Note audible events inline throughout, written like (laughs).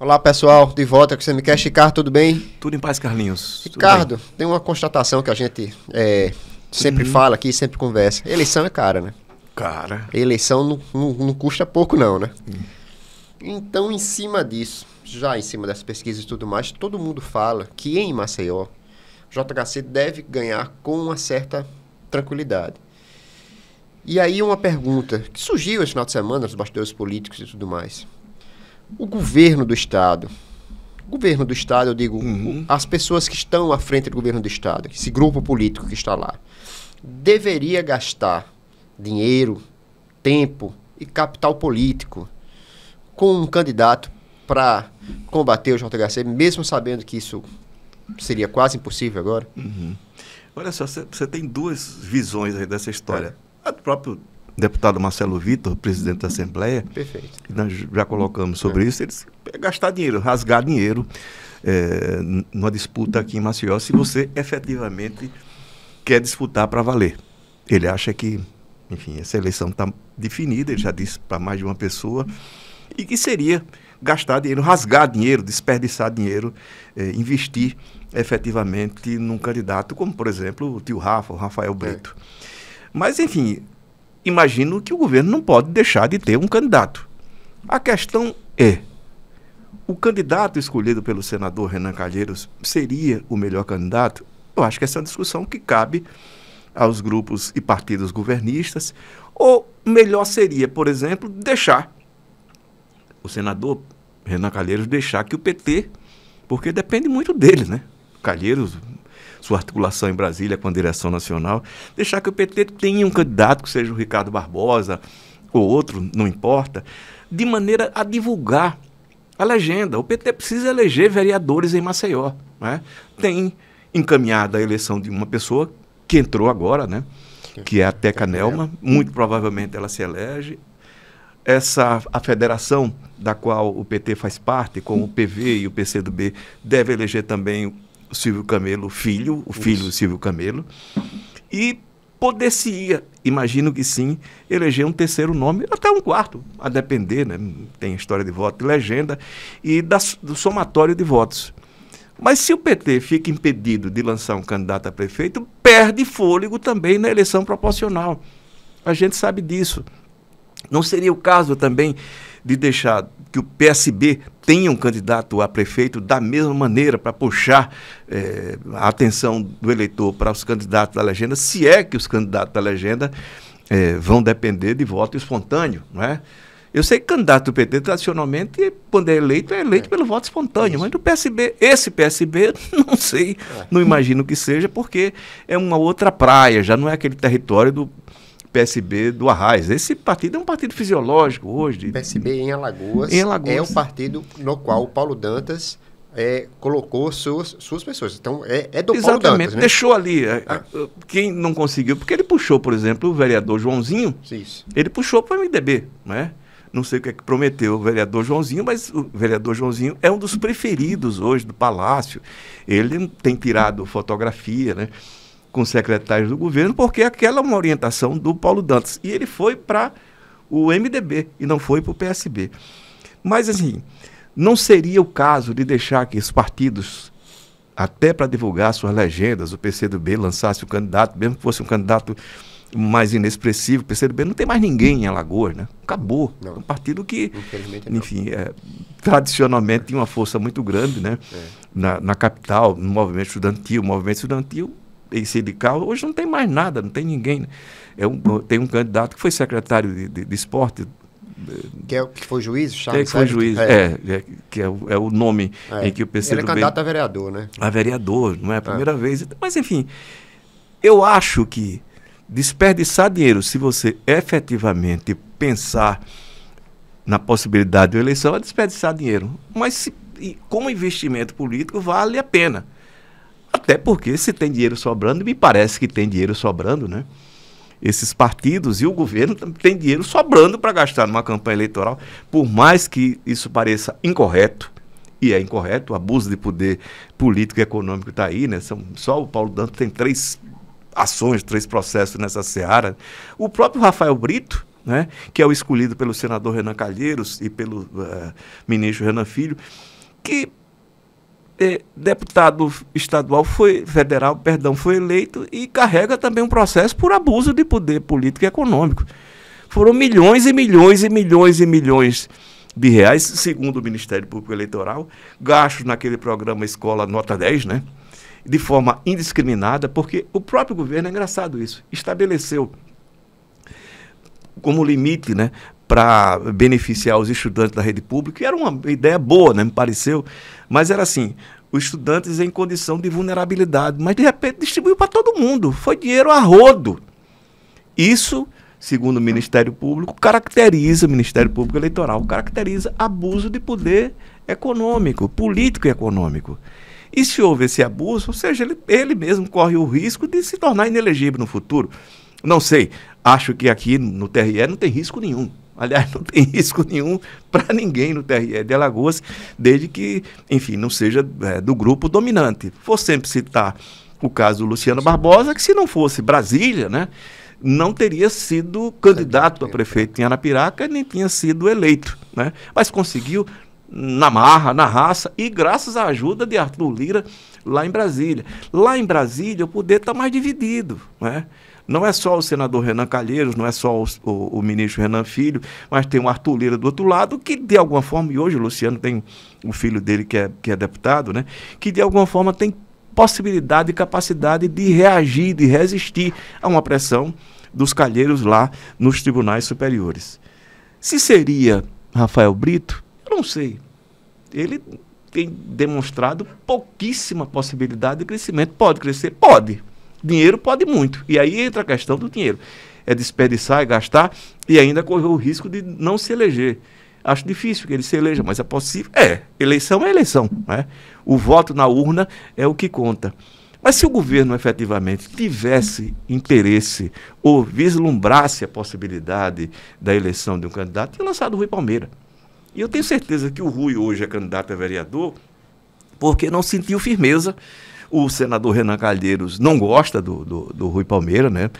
Olá pessoal, de volta com o CMCast. Ricardo, tudo bem? Tudo em paz, Carlinhos. Ricardo, tem uma constatação que a gente é, sempre uhum. fala aqui, sempre conversa. Eleição é cara, né? Cara. Eleição não, não, não custa pouco, não, né? Uhum. Então, em cima disso, já em cima das pesquisas e tudo mais, todo mundo fala que em Maceió, JHC deve ganhar com uma certa tranquilidade. E aí, uma pergunta que surgiu esse final de semana nos bastidores políticos e tudo mais o governo do Estado. Governo do Estado, eu digo, uhum. as pessoas que estão à frente do governo do Estado, esse grupo político que está lá, deveria gastar dinheiro, tempo e capital político com um candidato para combater o JHC, mesmo sabendo que isso seria quase impossível agora? Uhum. Olha só, você tem duas visões aí dessa história. É. A do próprio deputado Marcelo Vitor, presidente da Assembleia. Perfeito. Nós já colocamos sobre isso. Eles gastar dinheiro, rasgar dinheiro é, numa disputa aqui em Maceió, se você efetivamente quer disputar para valer. Ele acha que, enfim, essa eleição está definida, ele já disse para mais de uma pessoa, e que seria gastar dinheiro, rasgar dinheiro, desperdiçar dinheiro, é, investir efetivamente num candidato como, por exemplo, o tio Rafa, o Rafael é. Brito. É. Mas, enfim, imagino que o governo não pode deixar de ter um candidato. A questão é: o candidato escolhido pelo senador Renan Calheiros seria o melhor candidato? Eu acho que essa é uma discussão que cabe aos grupos e partidos governistas. Ou melhor seria, por exemplo, deixar o senador Renan Calheiros deixar que o PT, porque depende muito dele, né? Calheiros sua articulação em Brasília com a direção nacional, deixar que o PT tenha um candidato, que seja o Ricardo Barbosa ou outro, não importa, de maneira a divulgar a legenda. O PT precisa eleger vereadores em Maceió. Né? Tem encaminhada a eleição de uma pessoa que entrou agora, né? que é a Teca Nelma, muito provavelmente ela se elege. Essa a federação da qual o PT faz parte, com o PV e o PCdoB, deve eleger também Silvio Camelo filho, o filho Isso. do Silvio Camelo, e poder-se-ia, imagino que sim, eleger um terceiro nome, até um quarto, a depender, né? tem história de voto, legenda, e da, do somatório de votos. Mas se o PT fica impedido de lançar um candidato a prefeito, perde fôlego também na eleição proporcional. A gente sabe disso. Não seria o caso também de deixar que o PSB tenha um candidato a prefeito da mesma maneira para puxar eh, a atenção do eleitor para os candidatos da legenda, se é que os candidatos da legenda eh, vão depender de voto espontâneo, não é? Eu sei que candidato do PT, tradicionalmente, quando é eleito, é eleito é. pelo voto espontâneo. É mas do PSB, esse PSB, (laughs) não sei, é. não imagino que seja, porque é uma outra praia, já não é aquele território do PSB do Arraiz. Esse partido é um partido fisiológico hoje. PSB em Alagoas, em Alagoas é o partido no qual o Paulo Dantas é, colocou suas, suas pessoas. Então, é, é do Exatamente. Paulo Dantas. Né? Deixou ali. É, ah. é, Quem não conseguiu, porque ele puxou, por exemplo, o vereador Joãozinho. Isso. Ele puxou para o MDB, né? Não sei o que é que prometeu o vereador Joãozinho, mas o vereador Joãozinho é um dos preferidos hoje do Palácio. Ele tem tirado fotografia, né? com secretários do governo, porque aquela é uma orientação do Paulo Dantas. E ele foi para o MDB e não foi para o PSB. Mas, assim, não seria o caso de deixar que os partidos, até para divulgar suas legendas, o PCdoB lançasse o candidato, mesmo que fosse um candidato mais inexpressivo, o PCdoB não tem mais ninguém em Alagoas, né? Acabou. Não. É um partido que, enfim, é, tradicionalmente tinha uma força muito grande, né? É. Na, na capital, no movimento estudantil, o movimento estudantil em sindical hoje não tem mais nada, não tem ninguém. Né? É um, tem um candidato que foi secretário de, de, de esporte. Que, é, que foi juiz, Charles que é foi juiz, é. é, é, que é o, é o nome é. em que o PCdoB... Ele é candidato a vereador, né? A vereador, não é a primeira vez. Mas, enfim, eu acho que desperdiçar dinheiro, se você efetivamente pensar na possibilidade de eleição, é desperdiçar dinheiro. Mas, se, como investimento político, vale a pena. Até porque se tem dinheiro sobrando, me parece que tem dinheiro sobrando, né? Esses partidos e o governo tem dinheiro sobrando para gastar numa campanha eleitoral, por mais que isso pareça incorreto, e é incorreto, o abuso de poder político e econômico está aí, né? São, só o Paulo Danto tem três ações, três processos nessa seara. O próprio Rafael Brito, né, que é o escolhido pelo senador Renan Calheiros e pelo uh, ministro Renan Filho, que deputado estadual, foi federal, perdão, foi eleito e carrega também um processo por abuso de poder político e econômico. Foram milhões e milhões e milhões e milhões de reais, segundo o Ministério Público Eleitoral, gastos naquele programa Escola Nota 10, né? De forma indiscriminada, porque o próprio governo, é engraçado isso, estabeleceu como limite, né? para beneficiar os estudantes da rede pública, e era uma ideia boa, né, me pareceu, mas era assim, os estudantes em condição de vulnerabilidade, mas de repente distribuiu para todo mundo, foi dinheiro a rodo. Isso, segundo o Ministério Público, caracteriza, o Ministério Público Eleitoral caracteriza abuso de poder econômico, político e econômico. E se houve esse abuso, ou seja, ele, ele mesmo corre o risco de se tornar inelegível no futuro. Não sei, Acho que aqui no TRE não tem risco nenhum. Aliás, (laughs) não tem risco nenhum para ninguém no TRE de Alagoas, desde que, enfim, não seja é, do grupo dominante. Vou sempre citar o caso do Luciano Barbosa, que se não fosse Brasília, né, não teria sido candidato a prefeito é. em Anapiraca nem tinha sido eleito. Né? Mas conseguiu na marra, na raça, e graças à ajuda de Arthur Lira, lá em Brasília. Lá em Brasília o poder está mais dividido, né? Não é só o senador Renan Calheiros, não é só o, o, o, ministro Renan Filho, mas tem um Arthur Lira do outro lado, que de alguma forma, e hoje o Luciano tem o filho dele que é, que é deputado, né? Que de alguma forma tem possibilidade e capacidade de reagir, de resistir a uma pressão dos calheiros lá nos tribunais superiores. Se seria Rafael Brito, eu não sei. Ele tem demonstrado pouquíssima possibilidade de crescimento. Pode crescer? Pode. Dinheiro pode muito. E aí entra a questão do dinheiro. É desperdiçar, é gastar e ainda correr o risco de não se eleger. Acho difícil que ele se eleja, mas é possível. É, eleição é eleição. Né? O voto na urna é o que conta. Mas se o governo efetivamente tivesse interesse ou vislumbrasse a possibilidade da eleição de um candidato, tinha lançado o Rui Palmeira. E eu tenho certeza que o Rui hoje é candidato a vereador porque não sentiu firmeza. O senador Renan Calheiros não gosta do, do, do Rui Palmeira, né?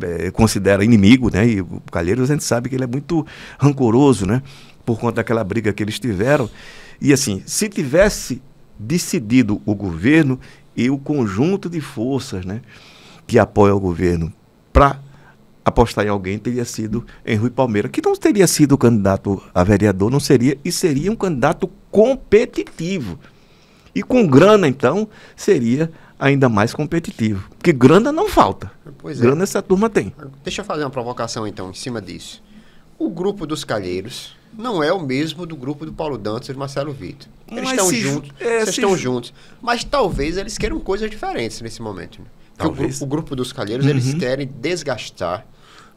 É, considera inimigo, né? E o Calheiros a gente sabe que ele é muito rancoroso, né? Por conta daquela briga que eles tiveram. E assim, se tivesse decidido o governo e o conjunto de forças, né? Que apoia o governo para apostar em alguém teria sido em Rui Palmeira, que não teria sido candidato a vereador, não seria, e seria um candidato competitivo. E com grana, então, seria ainda mais competitivo. Porque grana não falta. Pois é. grana essa turma tem. Deixa eu fazer uma provocação, então, em cima disso. O grupo dos Calheiros não é o mesmo do grupo do Paulo Dantas e do Marcelo Vitor. Eles estão juntos, é, estão juntos. Mas talvez eles queiram coisas diferentes nesse momento. Né? O, o, grupo dos Calheiros, uhum. eles querem desgastar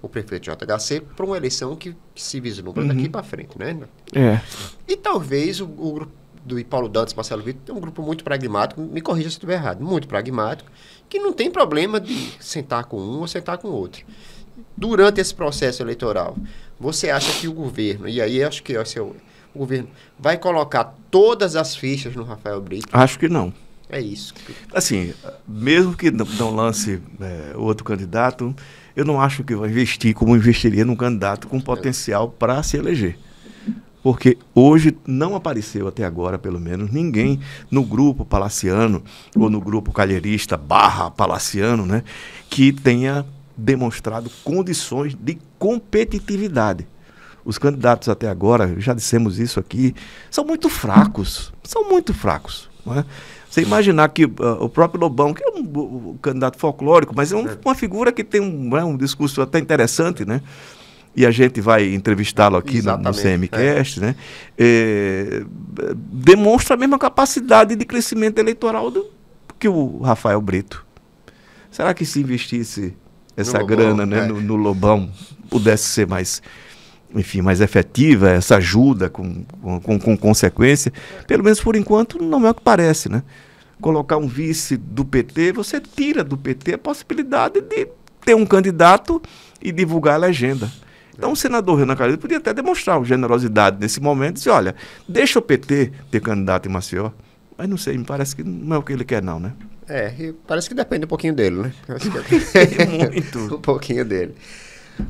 o prefeito JHC para uma eleição que, que se vislumbra uhum. daqui para frente, né? É. E talvez o, o grupo do Paulo Dantas, Marcelo Vitor, é um grupo muito pragmático, me corrija se estiver errado, muito pragmático, que não tem problema de sentar com um ou sentar com outro. Durante esse processo eleitoral, você acha que o governo, e aí acho que é o, o governo, vai colocar todas as fichas no Rafael Brito? Acho que não. É isso. Assim, mesmo que não lance é, outro candidato, eu não acho que vai investir como investiria num candidato com potencial para se eleger. Porque hoje não apareceu até agora, pelo menos, ninguém no grupo palaciano ou no grupo calheirista barra palaciano, né, que tenha demonstrado condições de competitividade. Os candidatos até agora, já dissemos isso aqui, são muito fracos. São muito fracos. Não é? Você imaginar que uh, o próprio Lobão, que é um, um candidato folclórico, mas é um, é. uma figura que tem um, né, um discurso até interessante, né? e a gente vai entrevistá-lo aqui Exatamente, no CMCast, é. né? É, demonstra a mesma capacidade de crescimento eleitoral do, que o Rafael Brito. Será que se investisse essa no grana Lobão, né, é. no, no Lobão, pudesse ser mais enfim, mais efetiva, essa ajuda com, com, com consequência, pelo menos por enquanto, não é o que parece, né? Colocar um vice do PT, você tira do PT a possibilidade de ter um candidato e divulgar a legenda. Então o senador Renan Calheiros podia até demonstrar generosidade nesse momento, dizer, olha, deixa o PT ter candidato em Maceió. Mas não sei, me parece que não é o que ele quer não, né? É, parece que depende um pouquinho dele, né? (laughs) Muito. (laughs) um pouquinho dele.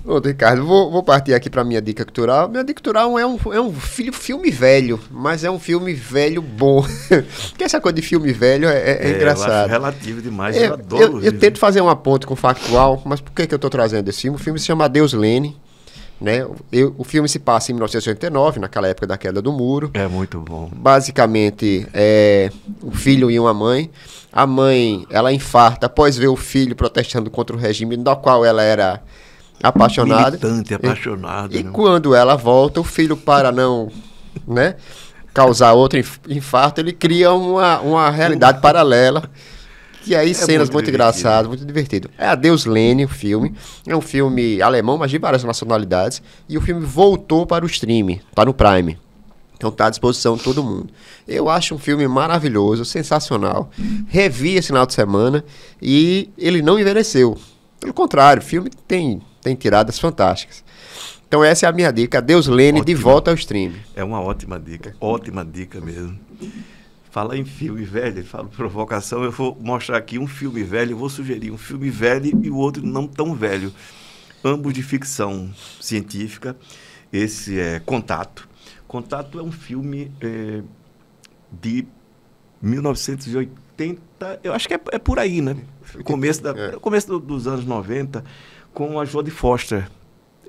Ô, Ricardo, vou, vou partir aqui para minha dica cultural. Minha dica cultural é um, é um filme velho, mas é um filme velho bom. (laughs) Porque essa coisa de filme velho é, é, é, é engraçado. relativo demais, é, eu adoro. Eu, eu tento fazer uma ponte com factual, mas por que, que eu estou trazendo esse filme? O filme se chama Deus Lene. Né? Eu, o filme se passa em 1989, naquela época da queda do muro. É muito bom. Basicamente, é um filho e uma mãe. A mãe, ela infarta após ver o filho protestando contra o regime do qual ela era apaixonada. Militante, apaixonada. E, né? e quando ela volta, o filho, para não né, causar outro infarto, ele cria uma, uma realidade paralela. E aí, é cenas muito, muito engraçadas, muito divertido. É Adeus Lene, o filme. É um filme alemão, mas de várias nacionalidades. E o filme voltou para o stream, tá no Prime. Então tá à disposição de todo mundo. Eu acho um filme maravilhoso, sensacional. Revi esse final de semana e ele não envelheceu. Pelo contrário, o filme tem tem tiradas fantásticas. Então essa é a minha dica. Deus Lene, de volta ao stream. É uma ótima dica, ótima dica mesmo. Fala em filme velho, fala provocação, eu vou mostrar aqui um filme velho, vou sugerir um filme velho e o outro não tão velho. Ambos de ficção científica. Esse é Contato. Contato é um filme é, de 1980, eu acho que é, é por aí, né? É. Começo, da, é. começo dos anos 90 com a Jodie Foster.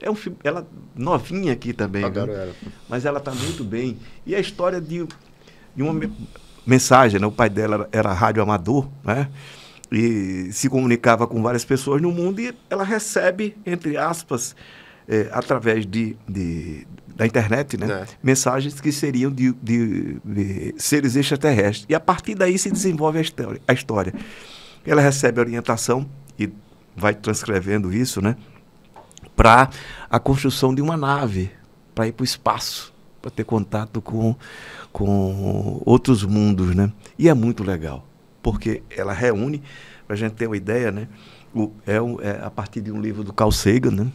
É um filme, ela novinha aqui também, Adoro ela. mas ela está muito bem. E a história de, de uma mensagem, né? O pai dela era, rádio amador, né? E se comunicava com várias pessoas no mundo e ela recebe, entre aspas, é, através de, de, da internet, né? É. Mensagens que seriam de, de, de, seres extraterrestres. E a partir daí se desenvolve a história. A história. Ela recebe orientação e vai transcrevendo isso, né? Para a construção de uma nave, para ir para o espaço, para ter contato com, com outros mundos, né? E é muito legal, porque ela reúne, para a gente ter uma ideia, né? O, é, um, é, a partir de um livro do Carl Sagan, né?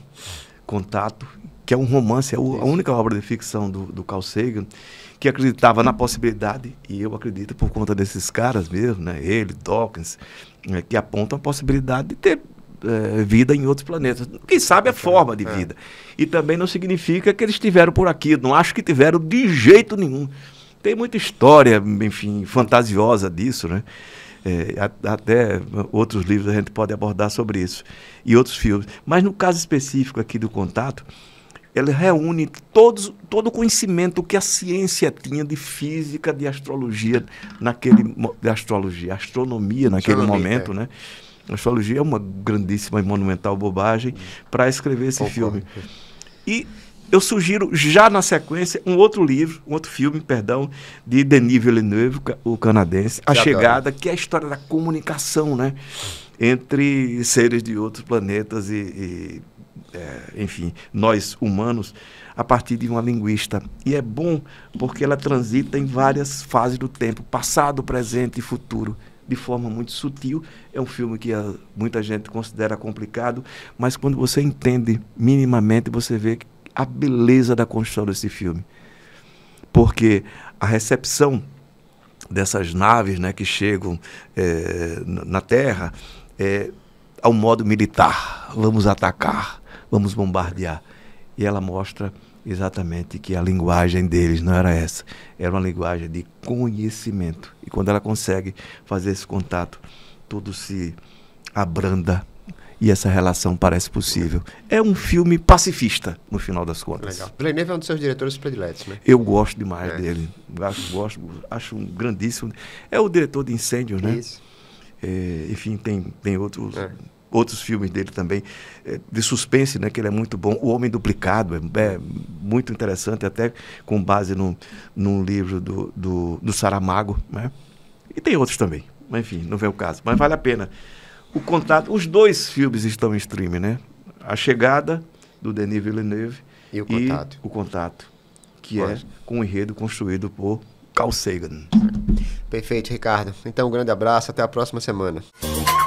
Contato, que é um romance, é o, a única obra de ficção do, do Carl Sagan, que acreditava na possibilidade, e eu acredito por conta desses caras mesmo, né? ele, Dawkins, né? que apontam a possibilidade de ter é, vida em outros planetas. Quem sabe é a forma de é. vida. E também não significa que eles tiveram por aqui. Não acho que tiveram de jeito nenhum. Tem muita história, enfim, fantasiosa disso, né? É, até outros livros a gente pode abordar sobre isso e outros filmes. Mas no caso específico aqui do contato, ele reúne todos, todo o conhecimento que a ciência tinha de física, de astrologia naquele de astrologia, astronomia naquele astronomia, momento, é. né? astrologia é uma grandíssima e monumental bobagem para escrever esse filme. E eu sugiro já na sequência um outro livro, um outro filme, perdão, de Denis Villeneuve, o canadense, A Chegada, que é a história da comunicação, né? Entre seres de outros planetas e, e é, enfim, nós humanos, a partir de uma linguista. E é bom porque ela transita em várias fases do tempo, passado, presente e futuro de forma muito sutil. É um filme que a, eh, muita gente considera complicado, mas quando você entende minimamente, você vê a beleza da construção desse filme. Porque a recepção dessas naves né, que chegam é, na Terra é ao modo militar: vamos atacar, vamos bombardear. E ela mostra exatamente que a linguagem deles não era essa, era uma linguagem de conhecimento. E quando ela consegue fazer esse contato, tudo se abranda e essa relação parece possível. É um filme pacifista, no final das contas. Legal. Villeneuve é um dos seus diretores prediletos, né? Eu gosto demais é. dele. Acho, gosto, acho um grandíssimo. É o diretor de Incêndios, né? Isso. É, enfim, tem, tem outros. É outros filmes dele também, eh, de suspense, né, que ele é muito bom. O Homem Duplicado é, é muito interessante, até com base num, num livro do, do, do Saramago. Né? E tem outros também, mas enfim, não vem o caso. Mas vale a pena. O contato, os dois filmes estão em streaming, né? A Chegada, do Denis Villeneuve, e O Contato, e o contato que Pode. é com um enredo construído por Carl Sagan. Perfeito, Ricardo. Então, um grande abraço, até a próxima semana.